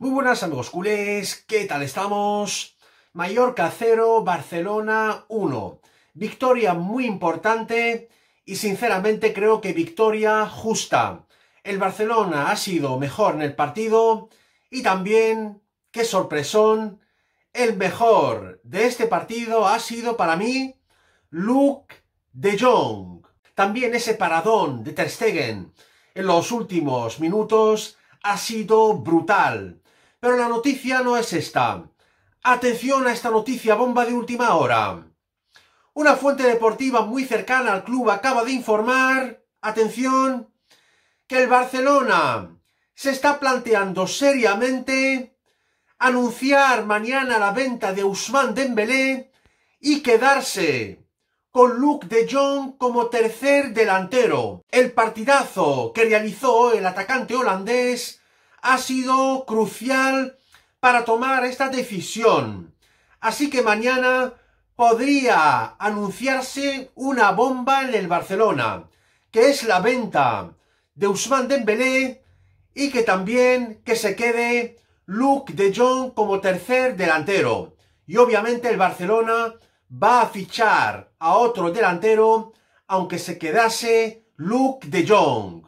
Muy buenas amigos culés, ¿qué tal estamos? Mallorca 0, Barcelona 1. Victoria muy importante y sinceramente creo que victoria justa. El Barcelona ha sido mejor en el partido y también, qué sorpresón, el mejor de este partido ha sido para mí Luke de Jong. También ese paradón de Ter Stegen en los últimos minutos ha sido brutal. Pero la noticia no es esta. Atención a esta noticia bomba de última hora. Una fuente deportiva muy cercana al club acaba de informar, atención, que el Barcelona se está planteando seriamente anunciar mañana la venta de Usman Dembélé y quedarse con Luke de Jong como tercer delantero. El partidazo que realizó el atacante holandés ha sido crucial para tomar esta decisión. Así que mañana podría anunciarse una bomba en el Barcelona, que es la venta de Usman Dembélé y que también que se quede Luke de Jong como tercer delantero. Y obviamente el Barcelona va a fichar a otro delantero aunque se quedase Luke de Jong.